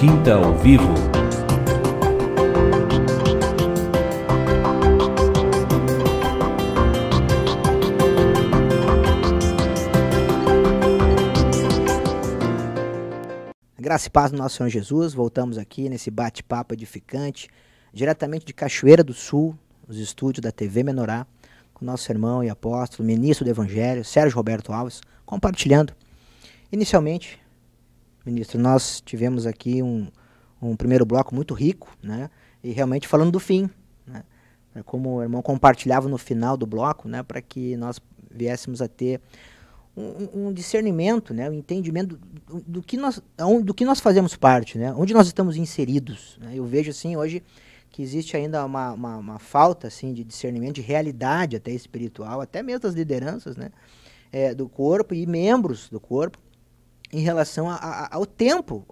Quinta ao Vivo. Graça e paz do nosso Senhor Jesus, voltamos aqui nesse bate-papo edificante, diretamente de Cachoeira do Sul, nos estúdios da TV Menorá, com nosso irmão e apóstolo, ministro do Evangelho, Sérgio Roberto Alves, compartilhando Inicialmente, ministro, nós tivemos aqui um, um primeiro bloco muito rico, né? E realmente falando do fim, né? É como o irmão compartilhava no final do bloco, né? Para que nós viéssemos a ter um, um discernimento, né? Um entendimento do, do, que nós, do que nós fazemos parte, né? Onde nós estamos inseridos. Né? Eu vejo assim hoje que existe ainda uma, uma, uma, falta assim de discernimento de realidade até espiritual, até mesmo das lideranças, né? É, do corpo e membros do corpo em relação a, a, ao tempo.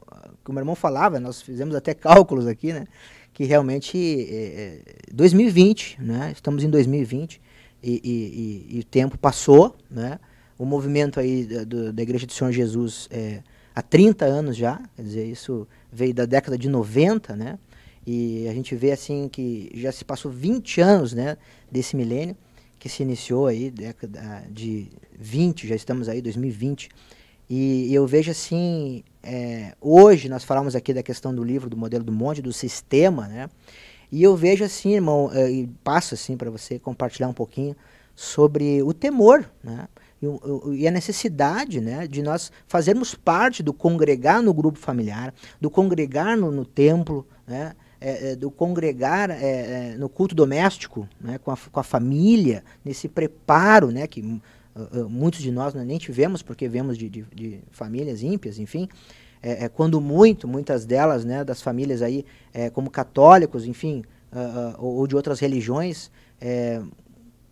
Que o meu irmão falava, nós fizemos até cálculos aqui, né? Que realmente é, eh, 2020, eh, né? Estamos em 2020 e, e, e, e o tempo passou, né? O movimento aí da, do, da Igreja do Senhor Jesus é, há 30 anos já, quer dizer, isso veio da década de 90, né? E a gente vê assim que já se passou 20 anos, né, desse milênio que se iniciou aí década de 20, já estamos aí 2020 e eu vejo assim, é, hoje nós falamos aqui da questão do livro, do modelo do monte, do sistema, né? E eu vejo assim, irmão, é, e passo assim para você compartilhar um pouquinho sobre o temor, né? E, o, e, a necessidade né, de nós fazermos parte do congregar no grupo familiar, do congregar no, no templo, né? É, é, do congregar é, é no culto doméstico, né, com, a, com a família, nesse preparo, né, que ah, ah, muitos de nós né, nem tivemos, porque vemos de, de, de famílias ímpias, enfim, é, é, quando muito, muitas delas, né, das famílias aí, é, como católicos, enfim, uh, ou, ou, de outras religiões, é,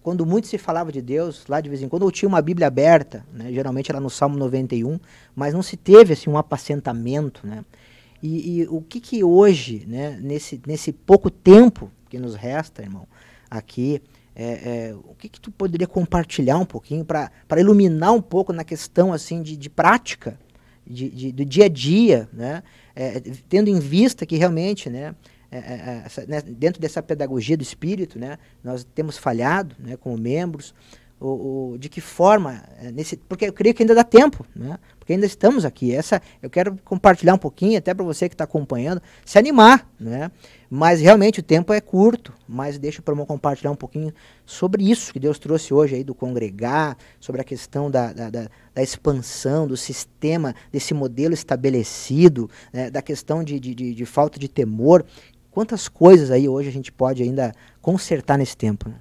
quando muito se falava de Deus, lá de vez em quando, ou tinha uma Bíblia aberta, né, geralmente era no Salmo 91, mas não se teve assim, um apacentamento. Né? E, e o que, que hoje, né, nesse, nesse pouco tempo que nos resta, irmão, aqui, é, é, o que, que tu poderia compartilhar um pouquinho para iluminar um pouco na questão assim de, de prática, de, de, do dia a dia, né? É, tendo em vista que realmente, né, é, é, é, essa, né, dentro dessa pedagogia do espírito, né, nós temos falhado né, como membros, o, o, de que forma, eh, nesse, porque eu creio que ainda dá tempo, né? porque ainda estamos aqui. Essa eu quero compartilhar um pouquinho, até para você que está acompanhando, se animar, né? Mas realmente o tempo é curto, mas deixa para eu compartilhar um pouquinho sobre isso que Deus trouxe hoje aí do congregar, sobre a questão da, da, da, da expansão do sistema, desse modelo estabelecido, né? da questão de, de, de, de, falta de temor. Quantas coisas aí hoje a gente pode ainda consertar nesse tempo, né?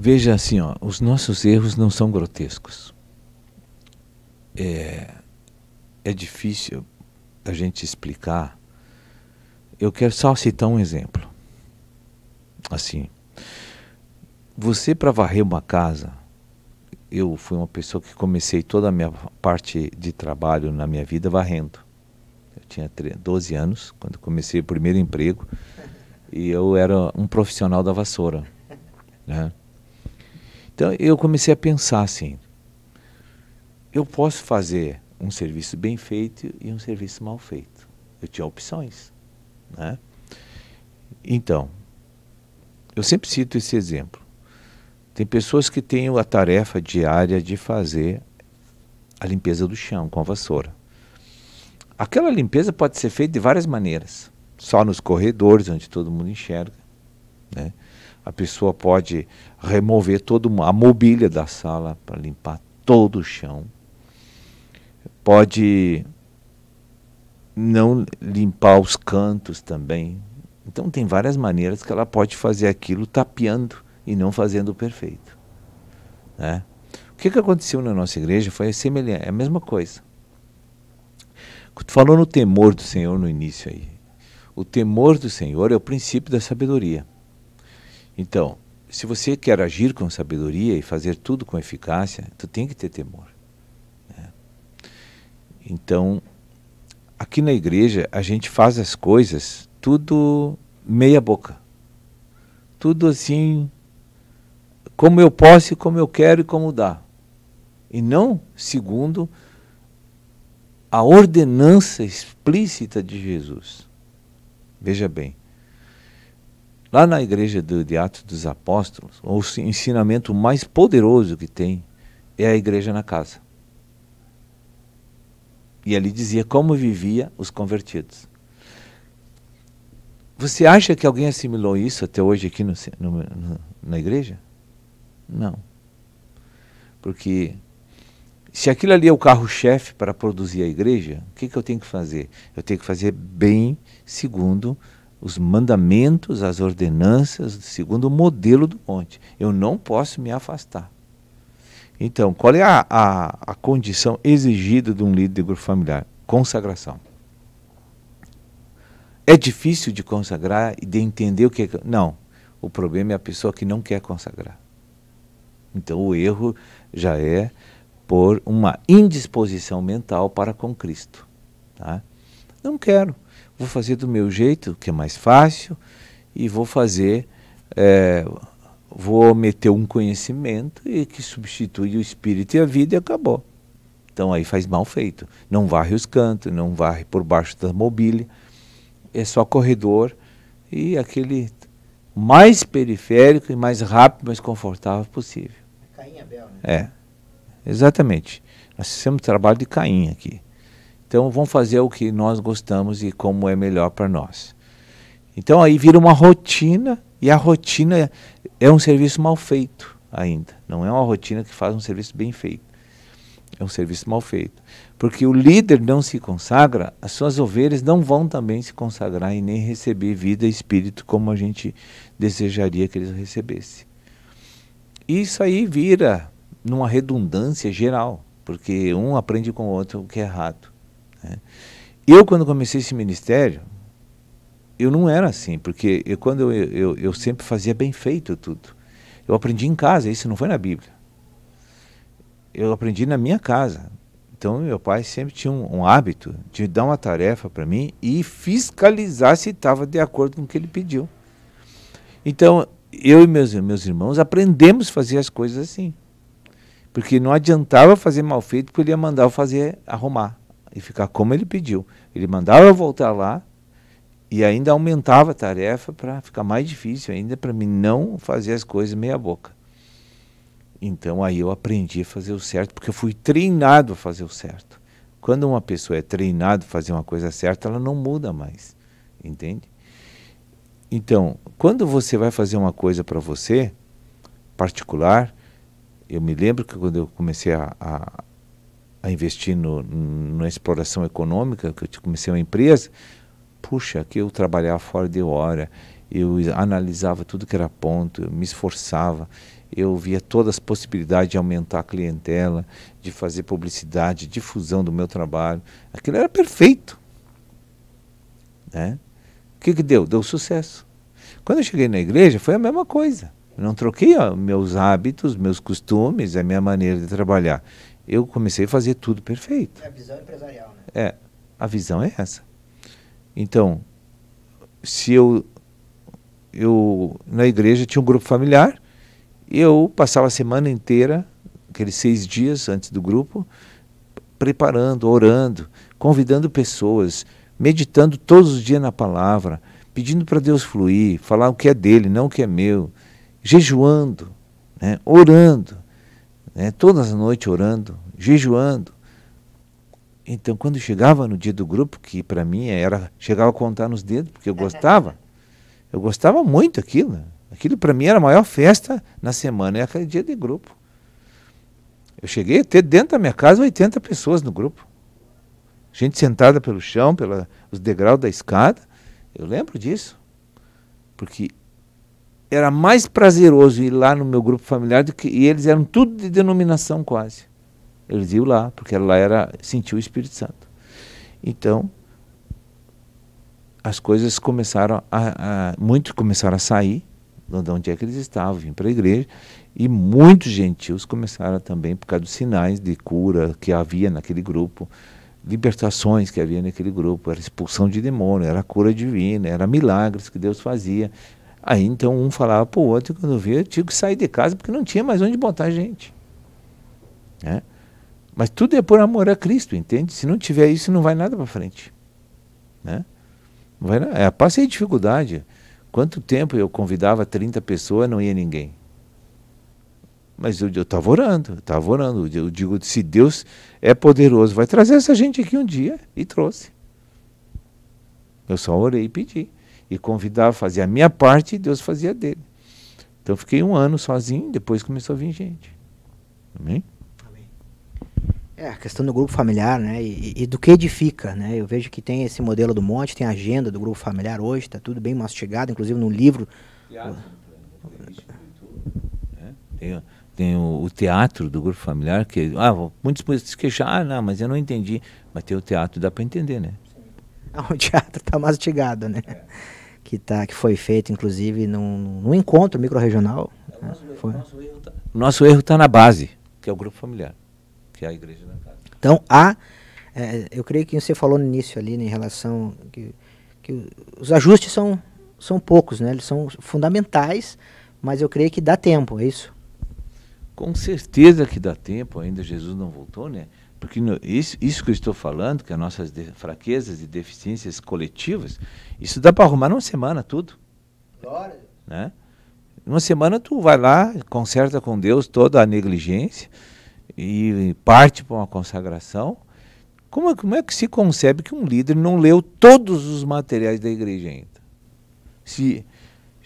Veja assim, ó, os nossos erros não são grotescos. É, é difícil a gente explicar. Eu quero só citar um exemplo. Assim, você para varrer uma casa, eu fui uma pessoa que comecei toda a minha parte de trabalho na minha vida varrendo. Eu tinha 12 anos quando comecei o primeiro emprego e eu era um profissional da vassoura. Né? Então eu comecei a pensar assim: eu posso fazer um serviço bem feito e um serviço mal feito. Eu tinha opções, né? Então, eu sempre cito esse exemplo. Tem pessoas que têm a tarefa diária de fazer a limpeza do chão com a vassoura. Aquela limpeza pode ser feita de várias maneiras, só nos corredores onde todo mundo enxerga, né? a pessoa pode remover toda a mobília da sala para limpar todo o chão. Pode não limpar os cantos também. Então tem várias maneiras que ela pode fazer aquilo tapeando e não fazendo o perfeito. Né? O que, que aconteceu na nossa igreja foi semelhante, é a mesma coisa. Tu falou no temor do Senhor no início aí. O temor do Senhor é o princípio da sabedoria. Então, se você quer agir com sabedoria e fazer tudo com eficácia, tu tem que ter temor. Né? Então, aqui na igreja a gente faz as coisas tudo meia boca, tudo assim como eu posso, como eu quero e como dá, e não segundo a ordenança explícita de Jesus. Veja bem, Lá na igreja do, de Atos dos Apóstolos, o ensinamento mais poderoso que tem é a igreja na casa. E ali dizia como vivia os convertidos. Você acha que alguém assimilou isso até hoje aqui no, no, na igreja? Não. Porque se aquilo ali é o carro-chefe para produzir a igreja, o que, que eu tenho que fazer? Eu tenho que fazer bem segundo os mandamentos, as ordenanças, segundo o modelo do monte. Eu não posso me afastar. Então, qual é a, a, a condição exigida de um líder de grupo familiar? Consagração. É difícil de consagrar e de entender o que é. Não. O problema é a pessoa que não quer consagrar. Então, o erro já é por uma indisposição mental para com Cristo. Tá? Não quero vou fazer do meu jeito, que é mais fácil, e vou fazer, é, vou meter um conhecimento e que substitui o espírito e a vida e acabou. Então aí faz mal feito. Não varre os cantos, não varre por baixo da mobília, é só corredor e aquele mais periférico e mais rápido, mais confortável possível. É Caim Abel, né? É, exatamente. Nós fizemos trabalho de Caim aqui. Então vamos fazer o que nós gostamos e como é melhor para nós. Então aí vira uma rotina e a rotina é um serviço mal feito ainda. Não é uma rotina que faz um serviço bem feito. É um serviço mal feito. Porque o líder não se consagra, as suas ovelhas não vão também se consagrar e nem receber vida e espírito como a gente desejaria que eles recebessem. Isso aí vira numa redundância geral, porque um aprende com o outro o que é errado. Né? Eu, quando comecei esse ministério, eu não era assim, porque eu, quando eu, eu, eu sempre fazia bem feito tudo. Eu aprendi em casa, isso não foi na Bíblia. Eu aprendi na minha casa. Então, meu pai sempre tinha um, um hábito de dar uma tarefa para mim e fiscalizar se estava de acordo com o que ele pediu. Então, eu e meus, meus irmãos aprendemos a fazer as coisas assim. Porque não adiantava fazer mal feito, porque ele ia mandar eu fazer arrumar e ficar como ele pediu. Ele mandava voltar lá e ainda aumentava a tarefa para ficar mais difícil ainda para mim não fazer as coisas meia boca. Então aí eu aprendi a fazer o certo porque eu fui treinado a fazer o certo. Quando uma pessoa é treinada a fazer uma coisa certa, ela não muda mais, entende? Então, quando você vai fazer uma coisa para você particular, eu me lembro que quando eu comecei a, a a investir no, na exploração econômica, que eu comecei uma empresa, puxa, que eu trabalhava fora de hora, eu analisava tudo que era ponto, eu me esforçava, eu via todas as possibilidades de aumentar a clientela, de fazer publicidade, difusão do meu trabalho. Aquilo era perfeito. Né? O que, que deu? Deu sucesso. Quando eu cheguei na igreja, foi a mesma coisa. Eu não troquei ó, meus hábitos, meus costumes, a minha maneira de trabalhar eu comecei a fazer tudo perfeito. É a visão empresarial, né? É, a visão é essa. Então, se eu eu na igreja tinha um grupo familiar, eu passava a semana inteira, aqueles seis dias antes do grupo, preparando, orando, convidando pessoas, meditando todos os dias na palavra, pedindo para Deus fluir, falar o que é dele, não o que é meu, jejuando, né, orando né, todas as noites orando, jejuando. Então, quando chegava no dia do grupo, que para mim era chegava a contar nos dedos, porque eu uhum. gostava, eu gostava muito aquilo. Aquilo para mim era a maior festa na semana, Era é aquele dia de grupo. Eu cheguei a ter dentro da minha casa 80 pessoas no grupo. Gente sentada pelo chão, pelos degraus da escada. Eu lembro disso. Porque era mais prazeroso ir lá no meu grupo familiar do que e eles eram tudo de denominação quase. Eles iam lá porque lá era sentiu o Espírito Santo. Então as coisas começaram a, a muitos começaram a sair de onde é que eles estavam, vim para a igreja e muitos gentios começaram também por causa dos sinais de cura que havia naquele grupo, libertações que havia naquele grupo, era expulsão de demônio, era cura divina, era milagres que Deus fazia, Aí então um falava para o outro, quando via, eu tinha que sair de casa porque não tinha mais onde botar a gente. Né? Mas tudo é por amor a Cristo, entende? Se não tiver isso, não vai nada para frente. Né? Não vai É passei dificuldade. Quanto tempo eu convidava 30 pessoas não ia ninguém? Mas eu estava orando, estava orando. Eu digo, se Deus é poderoso, vai trazer essa gente aqui um dia. E trouxe. Eu só orei e pedi e convidava, fazer a minha parte e Deus fazia dele. Então fiquei um ano sozinho, depois começou a vir gente. Amém? É, a questão do grupo familiar, né? E, e, do que edifica, né? Eu vejo que tem esse modelo do monte, tem a agenda do grupo familiar hoje, está tudo bem mastigado, inclusive no livro. tem, tem o, o, teatro do grupo familiar, que ah, muitos se queixar, ah, não, mas eu não entendi. Mas tem o teatro, dá para entender, né? Sim. Ah, o teatro está mastigado, né? É que, tá, que foi feito, inclusive, num, num encontro microrregional. É, então, né? Nosso erro está tá na base, que é o grupo familiar, que é a igreja da casa. Então, há, é, eu creio que você falou no início ali, né, em relação que, que os ajustes são, são poucos, né? eles são fundamentais, mas eu creio que dá tempo, é isso? Com certeza que dá tempo, ainda Jesus não voltou, né? Porque no, isso, isso que eu estou falando, que as nossas fraquezas e deficiências coletivas, isso dá para arrumar numa semana tudo. Glória. Né? Uma semana tu vai lá, conserta com Deus toda a negligência e parte para uma consagração. Como é, como é que se concebe que um líder não leu todos os materiais da igreja ainda? Se,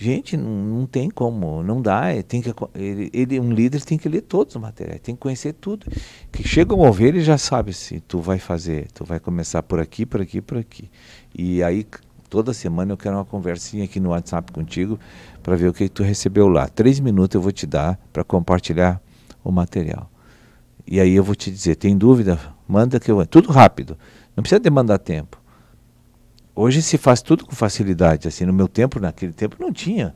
Gente, não, não tem como, não dá. É, tem que, ele, ele, um líder tem que ler todos os materiais, tem que conhecer tudo. Que chega uma ovelha e já sabe se tu vai fazer, tu vai começar por aqui, por aqui, por aqui. E aí, toda semana eu quero uma conversinha aqui no WhatsApp contigo para ver o que tu recebeu lá. Três minutos eu vou te dar para compartilhar o material. E aí eu vou te dizer, tem dúvida? Manda que eu... Tudo rápido, não precisa demandar tempo. Hoje se faz tudo com facilidade. Assim, no meu tempo, naquele tempo, não tinha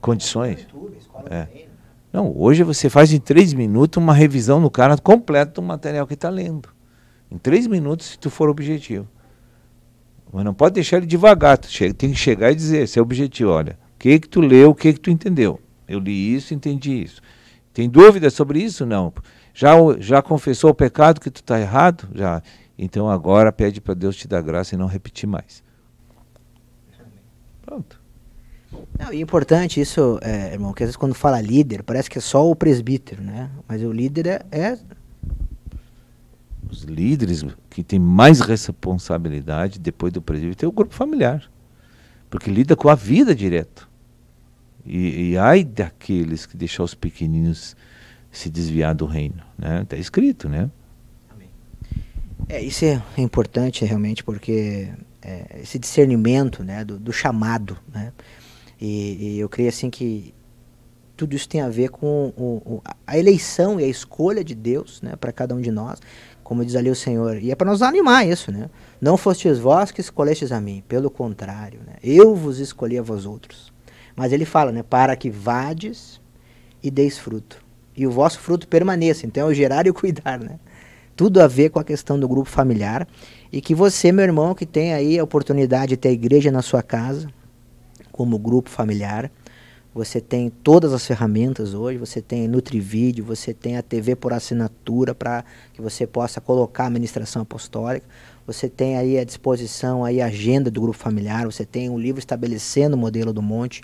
condições. é. é. Né? Não, hoje você faz em três minutos uma revisão no cara completa do material que está lendo. Em três minutos, se tu for objetivo. Mas não pode deixar ele devagar. Tu chega, tem que chegar e dizer, esse é o objetivo, olha. O que que tu leu, o que que tu entendeu? Eu li isso, entendi isso. Tem dúvida sobre isso? Não. Já, já confessou o pecado que tu está errado? Já. Então agora pede para Deus te dar graça e não repetir mais. Pronto. Não, e é importante isso, é, irmão, que às vezes quando fala líder, parece que é só o presbítero, né? Mas o líder é, é os líderes que têm mais responsabilidade depois do presbítero é o grupo familiar, porque lida com a vida direto. E, e ai daqueles que deixam os pequeninos se desviar do reino, né? Está escrito, né? É, isso é importante realmente, porque é, esse discernimento né, do, do chamado. Né? E, e, eu creio assim que tudo isso tem a ver com o, o, a eleição e a escolha de Deus né, para cada um de nós, como diz ali o Senhor. E é para nos animar isso, né? Não fostes vós que escolhestes a mim, pelo contrário, né? eu vos escolhi a vós outros. Mas ele fala, né? Para que vades e deis fruto. E o vosso fruto permaneça. Então é o gerar e o cuidar, né? tudo a ver com a questão do grupo familiar. E que você, meu irmão, que tem aí a oportunidade de ter a igreja na sua casa, como grupo familiar, você tem todas as ferramentas hoje, você tem NutriVideo, você tem a TV por assinatura para que você possa colocar a ministração apostólica, você tem aí à disposição aí a agenda do grupo familiar, você tem um livro estabelecendo o modelo do monte.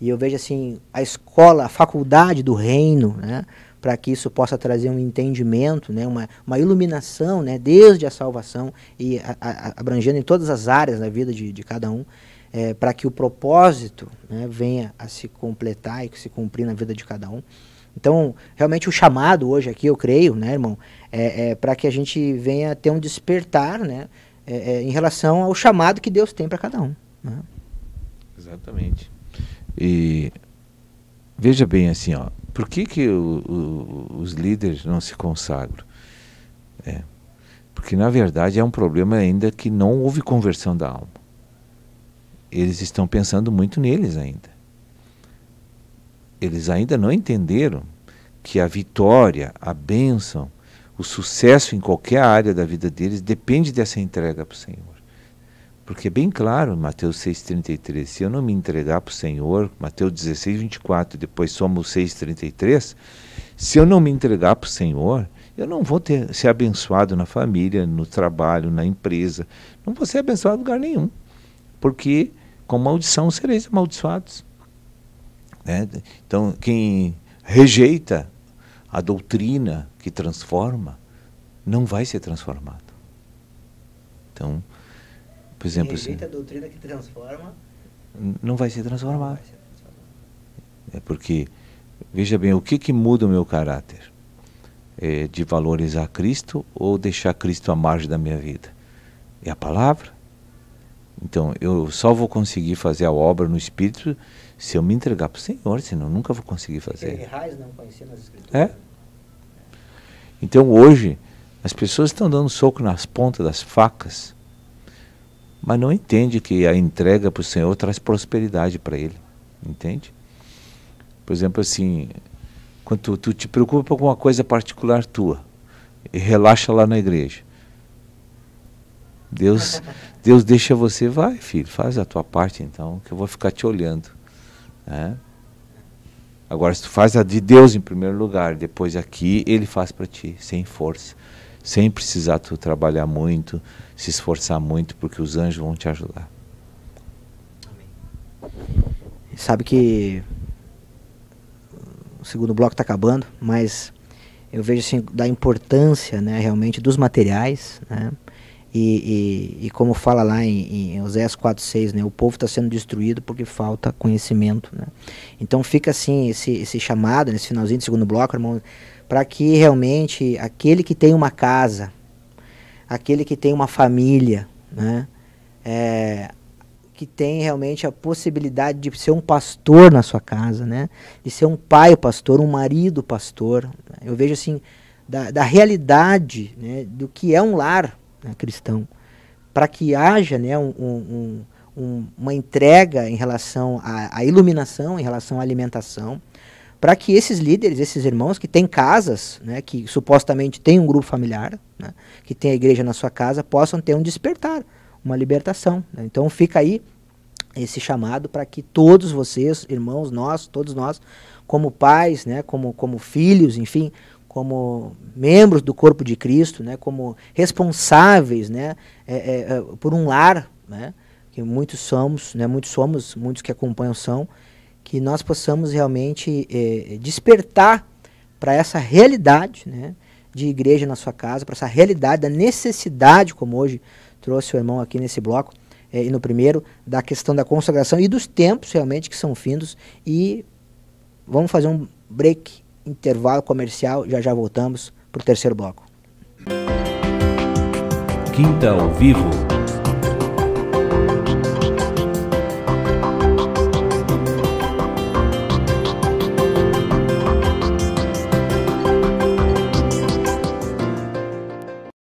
E eu vejo assim, a escola, a faculdade do reino, né? para que isso possa trazer um entendimento, né, uma, uma iluminação, né, desde a salvação e a, a, abrangendo em todas as áreas da vida de, de cada um, é, para que o propósito né, venha a se completar e se cumprir na vida de cada um. Então, realmente o chamado hoje aqui, eu creio, né, irmão, é, é para que a gente venha ter um despertar, né, é, é em relação ao chamado que Deus tem para cada um. Né? Exatamente. E veja bem assim, ó, por que, que o, o, os líderes não se consagram? É. Porque, na verdade, é um problema ainda que não houve conversão da alma. Eles estão pensando muito neles ainda. Eles ainda não entenderam que a vitória, a bênção, o sucesso em qualquer área da vida deles depende dessa entrega para o Senhor. Porque é bem claro, Mateus 6,33, se eu não me entregar para o Senhor, Mateus 16, 24, depois somos 6,33, se eu não me entregar para o Senhor, eu não vou ter, ser abençoado na família, no trabalho, na empresa, não vou ser abençoado em lugar nenhum, porque com maldição sereis amaldiçoados. Né? Então, quem rejeita a doutrina que transforma, não vai ser transformado. Então, por exemplo, assim. a doutrina que transforma. Não vai se transformar. Vai se É porque, veja bem, o que, que muda o meu caráter? É de valorizar Cristo ou deixar Cristo à margem da minha vida? É a palavra. Então, eu só vou conseguir fazer a obra no Espírito se eu me entregar para o Senhor, senão eu nunca vou conseguir fazer. É. Então, hoje, as pessoas estão dando soco nas pontas das facas mas não entende que a entrega para o Senhor traz prosperidade para ele, entende? Por exemplo, assim, quando tu, tu te preocupa com alguma coisa particular tua e relaxa lá na igreja, Deus, Deus deixa você, vai filho, faz a tua parte então, que eu vou ficar te olhando, né? Agora, se tu faz a de Deus em primeiro lugar, depois aqui ele faz para ti, sem força sem precisar tu trabalhar muito, se esforçar muito, porque os anjos vão te ajudar. Sabe que o segundo bloco está acabando, mas eu vejo assim da importância, né, realmente dos materiais, né? E, e, e como fala lá em, em Oséias 4,6, né, o povo está sendo destruído porque falta conhecimento. Né? Então fica assim esse, esse chamado, nesse finalzinho do segundo bloco, irmão, para que realmente aquele que tem uma casa, aquele que tem uma família, né, é, que tem realmente a possibilidade de ser um pastor na sua casa, né, de ser um pai pastor, um marido pastor. Né, eu vejo assim da, da realidade né, do que é um lar né, cristão, para que haja né, um, um, uma entrega em relação à iluminação, em relação à alimentação, para que esses líderes, esses irmãos que têm casas, né, que supostamente têm um grupo familiar, né, que tem a igreja na sua casa, possam ter um despertar, uma libertação. Né? Então fica aí esse chamado para que todos vocês, irmãos, nós, todos nós, como pais, né, como, como filhos, enfim, como membros do corpo de Cristo, né, como responsáveis né, é, é, é por um lar, né, que muitos somos, né, muitos somos, muitos que acompanham são, que nós possamos realmente é, despertar para essa realidade né, de igreja na sua casa, para essa realidade da necessidade, como hoje trouxe o irmão aqui nesse bloco, é, e no primeiro, da questão da consagração e dos tempos realmente que são findos. E vamos fazer um break, intervalo comercial, já já voltamos para o terceiro bloco. Quinta ao vivo.